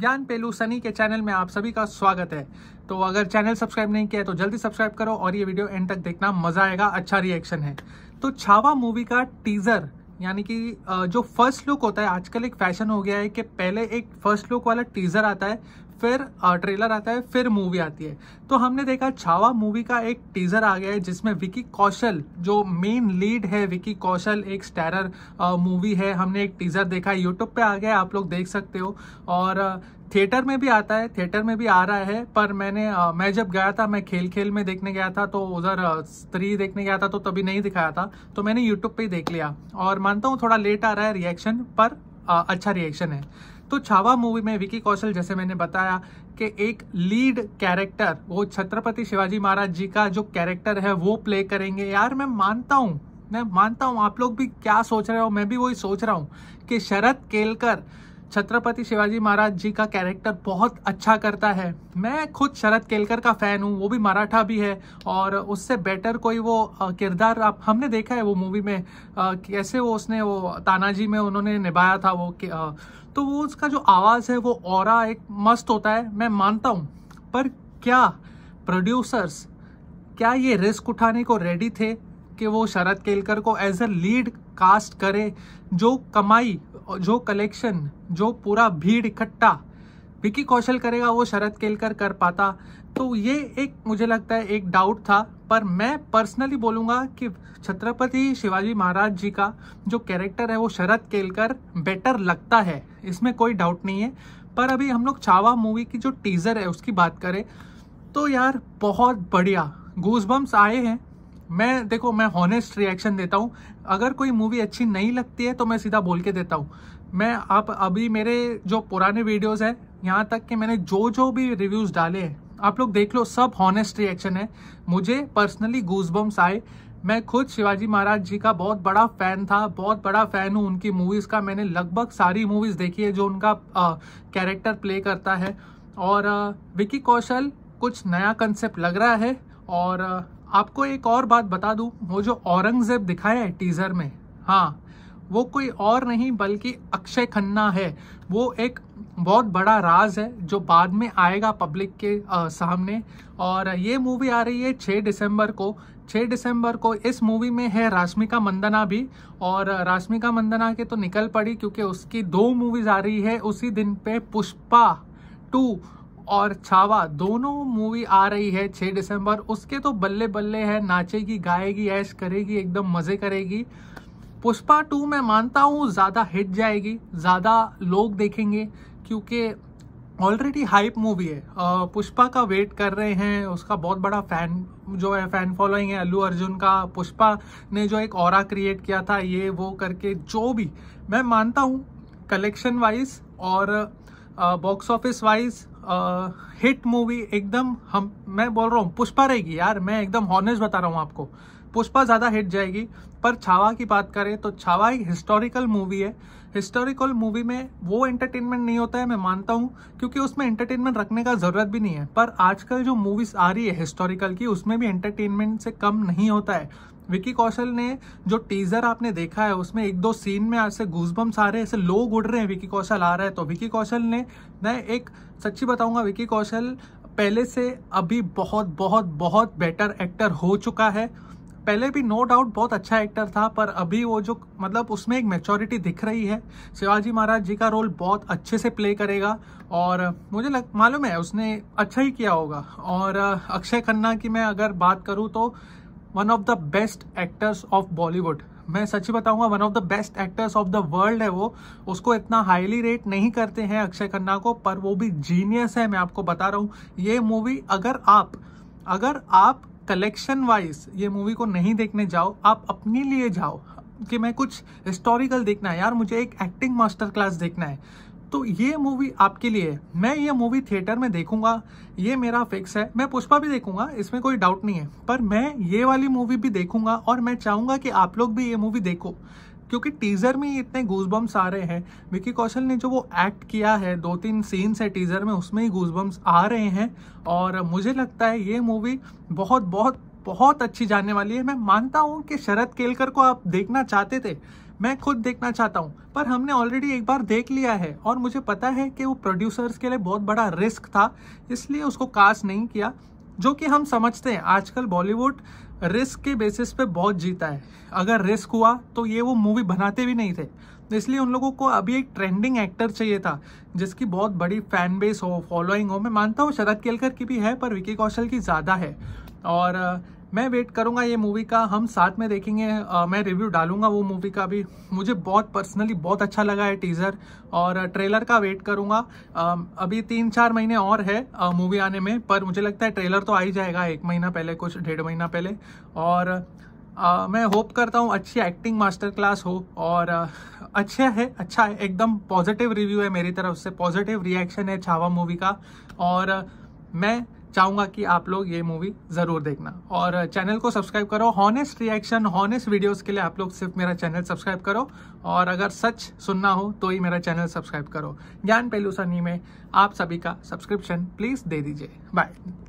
ज्ञान पेलू सनी के चैनल में आप सभी का स्वागत है तो अगर चैनल सब्सक्राइब नहीं किया है तो जल्दी सब्सक्राइब करो और ये वीडियो एंड तक देखना मजा आएगा अच्छा रिएक्शन है तो छावा मूवी का टीजर यानी कि जो फर्स्ट लुक होता है आजकल एक फैशन हो गया है कि पहले एक फर्स्ट लुक वाला टीजर आता है फिर ट्रेलर आता है फिर मूवी आती है तो हमने देखा छावा मूवी का एक टीजर आ गया है जिसमें विकी कौशल जो मेन लीड है विकी कौशल एक स्टैरर मूवी है हमने एक टीजर देखा यूट्यूब पे आ गया आप लोग देख सकते हो और थिएटर में भी आता है थिएटर में भी आ रहा है पर मैंने आ, मैं जब गया था मैं खेल खेल में देखने गया था तो उधर स्त्री देखने गया था तो तभी नहीं दिखाया था तो मैंने यूट्यूब पे ही देख लिया और मानता हूँ थोड़ा लेट आ रहा है रिएक्शन पर आ, अच्छा रिएक्शन है तो छावा मूवी में विकी कौशल जैसे मैंने बताया कि एक लीड कैरेक्टर वो छत्रपति शिवाजी महाराज जी का जो कैरेक्टर है वो प्ले करेंगे यार मैं मानता हूँ मैं मानता हूँ आप लोग भी क्या सोच रहे हो मैं भी वही सोच रहा हूँ कि शरद केलकर छत्रपति शिवाजी महाराज जी का कैरेक्टर बहुत अच्छा करता है मैं खुद शरद केलकर का फ़ैन हूँ वो भी मराठा भी है और उससे बेटर कोई वो किरदार आप हमने देखा है वो मूवी में आ, कैसे वो उसने वो तानाजी में उन्होंने निभाया था वो आ, तो वो उसका जो आवाज़ है वो और एक मस्त होता है मैं मानता हूँ पर क्या प्रोड्यूसर्स क्या ये रिस्क उठाने को रेडी थे कि वो शरद केलकर को एज अ लीड कास्ट करे जो कमाई और जो कलेक्शन जो पूरा भीड़ इकट्ठा विकी कौशल करेगा वो शरद केलकर कर पाता तो ये एक मुझे लगता है एक डाउट था पर मैं पर्सनली बोलूँगा कि छत्रपति शिवाजी महाराज जी का जो कैरेक्टर है वो शरद केलकर बेटर लगता है इसमें कोई डाउट नहीं है पर अभी हम लोग चावा मूवी की जो टीज़र है उसकी बात करें तो यार बहुत बढ़िया गूज आए हैं मैं देखो मैं हॉनेस्ट रिएक्शन देता हूँ अगर कोई मूवी अच्छी नहीं लगती है तो मैं सीधा बोल के देता हूँ मैं आप अभी मेरे जो पुराने वीडियोस हैं यहाँ तक कि मैंने जो जो भी रिव्यूज़ डाले हैं आप लोग देख लो सब हॉनेस्ट रिएक्शन है मुझे पर्सनली गूजबम्स आए मैं खुद शिवाजी महाराज जी का बहुत बड़ा फ़ैन था बहुत बड़ा फ़ैन हूँ उनकी मूवीज़ का मैंने लगभग सारी मूवीज़ देखी है जो उनका कैरेक्टर प्ले करता है और विकी कौशल कुछ नया कंसेप्ट लग रहा है और आपको एक और बात बता दूं वो जो औरंगजेब दिखाया है टीजर में हाँ वो कोई और नहीं बल्कि अक्षय खन्ना है वो एक बहुत बड़ा राज है जो बाद में आएगा पब्लिक के आ, सामने और ये मूवी आ रही है 6 दिसंबर को 6 दिसंबर को इस मूवी में है राश्मिका मंदना भी और राश्मिका मंदना के तो निकल पड़ी क्योंकि उसकी दो मूवीज़ आ रही है उसी दिन पे पुष्पा टू और छावा दोनों मूवी आ रही है 6 दिसंबर उसके तो बल्ले बल्ले है नाचेगी गाएगी ऐश करेगी एकदम मज़े करेगी पुष्पा टू मैं मानता हूँ ज़्यादा हिट जाएगी ज़्यादा लोग देखेंगे क्योंकि ऑलरेडी हाइप मूवी है पुष्पा का वेट कर रहे हैं उसका बहुत बड़ा फैन जो है फैन फॉलोइंग है अल्लू अर्जुन का पुष्पा ने जो एक और क्रिएट किया था ये वो करके जो भी मैं मानता हूँ कलेक्शन वाइज और box office wise hit movie एकदम हम मैं बोल रहा हूँ पुष्पा रहेगी यार मैं एकदम हॉनेस्ट बता रहा हूँ आपको पुष्पा ज़्यादा हिट जाएगी पर छावा की बात करें तो छावा एक हिस्टोरिकल मूवी है हिस्टोरिकल मूवी में वो एंटरटेनमेंट नहीं होता है मैं मानता हूँ क्योंकि उसमें एंटरटेनमेंट रखने का ज़रूरत भी नहीं है पर आजकल जो मूवीज़ आ रही है हिस्टोरिकल की उसमें भी एंटरटेनमेंट से कम नहीं होता है विकी कौशल ने जो टीजर आपने देखा है उसमें एक दो सीन में ऐसे घूसबम्स आ रहे हैं ऐसे लोग उड़ रहे हैं विकी कौशल आ रहा है तो विकी कौशल ने मैं एक सच्ची बताऊंगा विकी कौशल पहले से अभी बहुत बहुत बहुत बेटर एक्टर हो चुका है पहले भी नो डाउट बहुत अच्छा एक्टर था पर अभी वो जो मतलब उसमें एक मेचोरिटी दिख रही है शिवाजी महाराज जी का रोल बहुत अच्छे से प्ले करेगा और मुझे लग मालूम है उसने अच्छा ही किया होगा और अक्षय खन्ना की मैं अगर बात करूँ तो one of the best actors of Bollywood मैं सच्ची बताऊंगा one of the best actors of the world है वो उसको इतना हाईली रेट नहीं करते हैं अक्षय खन्ना को पर वो भी जीनियस है मैं आपको बता रहा हूँ ये मूवी अगर आप अगर आप कलेक्शन वाइज ये मूवी को नहीं देखने जाओ आप अपने लिए जाओ कि मैं कुछ हिस्टोरिकल देखना है यार मुझे एक एक्टिंग मास्टर क्लास देखना है तो ये मूवी आपके लिए है मैं ये मूवी थिएटर में देखूंगा ये मेरा फिक्स है मैं पुष्पा भी देखूंगा इसमें कोई डाउट नहीं है पर मैं ये वाली मूवी भी देखूंगा और मैं चाहूंगा कि आप लोग भी ये मूवी देखो क्योंकि टीजर में ही इतने गूजबम्स आ रहे हैं विकी कौशल ने जो वो एक्ट किया है दो तीन सीन्स है टीजर में उसमें ही गूजबम्स आ रहे हैं और मुझे लगता है ये मूवी बहुत बहुत बहुत अच्छी जाने वाली है मैं मानता हूँ कि शरद केलकर को आप देखना चाहते थे मैं खुद देखना चाहता हूँ पर हमने ऑलरेडी एक बार देख लिया है और मुझे पता है कि वो प्रोड्यूसर्स के लिए बहुत बड़ा रिस्क था इसलिए उसको कास्ट नहीं किया जो कि हम समझते हैं आजकल बॉलीवुड रिस्क के बेसिस पे बहुत जीता है अगर रिस्क हुआ तो ये वो मूवी बनाते भी नहीं थे इसलिए उन लोगों को अभी एक ट्रेंडिंग एक्टर चाहिए था जिसकी बहुत बड़ी फैन बेस हो फॉलोइंग हो मैं मानता हूँ शरद केलकर की भी है पर विकी कौशल की ज़्यादा है और मैं वेट करूंगा ये मूवी का हम साथ में देखेंगे आ, मैं रिव्यू डालूंगा वो मूवी का भी मुझे बहुत पर्सनली बहुत अच्छा लगा है टीज़र और ट्रेलर का वेट करूंगा आ, अभी तीन चार महीने और है मूवी आने में पर मुझे लगता है ट्रेलर तो आ ही जाएगा एक महीना पहले कुछ डेढ़ महीना पहले और आ, मैं होप करता हूँ अच्छी एक्टिंग मास्टर क्लास हो और आ, अच्छे है अच्छा है एकदम पॉजिटिव रिव्यू है मेरी तरफ से पॉजिटिव रिएक्शन है छावा मूवी का और मैं चाहूँगा कि आप लोग ये मूवी ज़रूर देखना और चैनल को सब्सक्राइब करो हॉनेस्ट रिएक्शन हॉनेस्ट वीडियोस के लिए आप लोग सिर्फ मेरा चैनल सब्सक्राइब करो और अगर सच सुनना हो तो ही मेरा चैनल सब्सक्राइब करो ज्ञान पहलू सनी में आप सभी का सब्सक्रिप्शन प्लीज़ दे दीजिए बाय